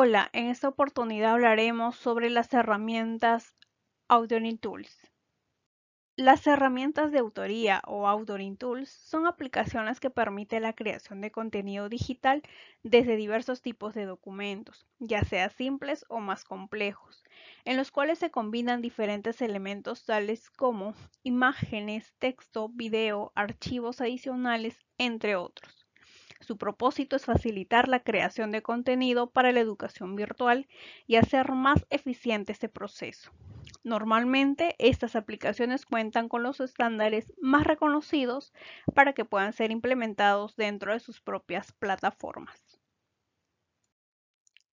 Hola, en esta oportunidad hablaremos sobre las herramientas Authoring Tools. Las herramientas de autoría o Authoring Tools son aplicaciones que permiten la creación de contenido digital desde diversos tipos de documentos, ya sea simples o más complejos, en los cuales se combinan diferentes elementos tales como imágenes, texto, video, archivos adicionales, entre otros. Su propósito es facilitar la creación de contenido para la educación virtual y hacer más eficiente este proceso. Normalmente estas aplicaciones cuentan con los estándares más reconocidos para que puedan ser implementados dentro de sus propias plataformas.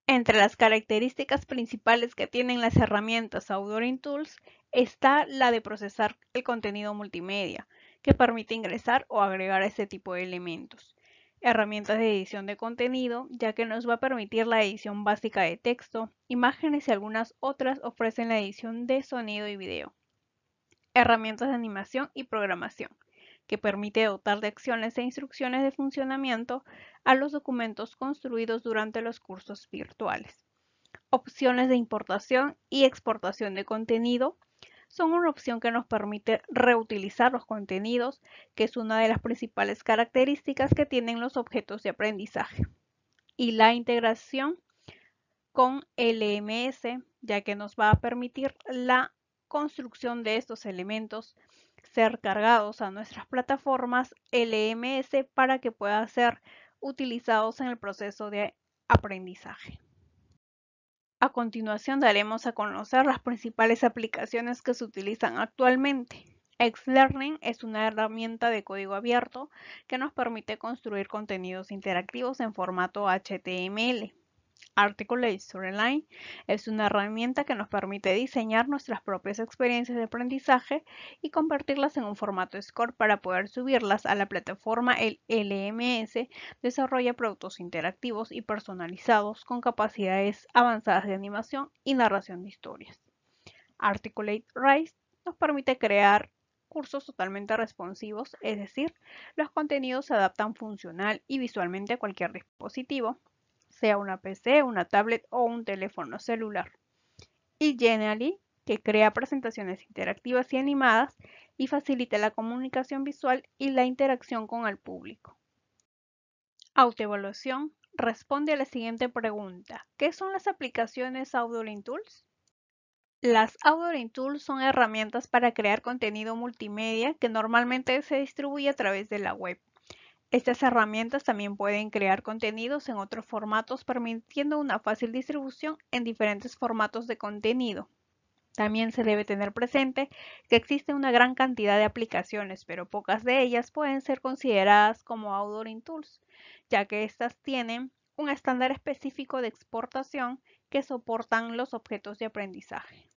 Entre las características principales que tienen las herramientas Outdooring Tools está la de procesar el contenido multimedia, que permite ingresar o agregar ese tipo de elementos herramientas de edición de contenido, ya que nos va a permitir la edición básica de texto, imágenes y algunas otras ofrecen la edición de sonido y video. Herramientas de animación y programación, que permite dotar de acciones e instrucciones de funcionamiento a los documentos construidos durante los cursos virtuales. Opciones de importación y exportación de contenido, son una opción que nos permite reutilizar los contenidos, que es una de las principales características que tienen los objetos de aprendizaje. Y la integración con LMS, ya que nos va a permitir la construcción de estos elementos ser cargados a nuestras plataformas LMS para que puedan ser utilizados en el proceso de aprendizaje. A continuación daremos a conocer las principales aplicaciones que se utilizan actualmente. x es una herramienta de código abierto que nos permite construir contenidos interactivos en formato HTML. Articulate Storyline es una herramienta que nos permite diseñar nuestras propias experiencias de aprendizaje y convertirlas en un formato score para poder subirlas a la plataforma el LMS desarrolla productos interactivos y personalizados con capacidades avanzadas de animación y narración de historias. Articulate Rise nos permite crear cursos totalmente responsivos, es decir, los contenidos se adaptan funcional y visualmente a cualquier dispositivo, sea una PC, una tablet o un teléfono celular. Y Generally, que crea presentaciones interactivas y animadas y facilita la comunicación visual y la interacción con el público. Autoevaluación responde a la siguiente pregunta. ¿Qué son las aplicaciones Audolin Tools? Las Audolin Tools son herramientas para crear contenido multimedia que normalmente se distribuye a través de la web. Estas herramientas también pueden crear contenidos en otros formatos permitiendo una fácil distribución en diferentes formatos de contenido. También se debe tener presente que existe una gran cantidad de aplicaciones, pero pocas de ellas pueden ser consideradas como Outdooring Tools, ya que estas tienen un estándar específico de exportación que soportan los objetos de aprendizaje.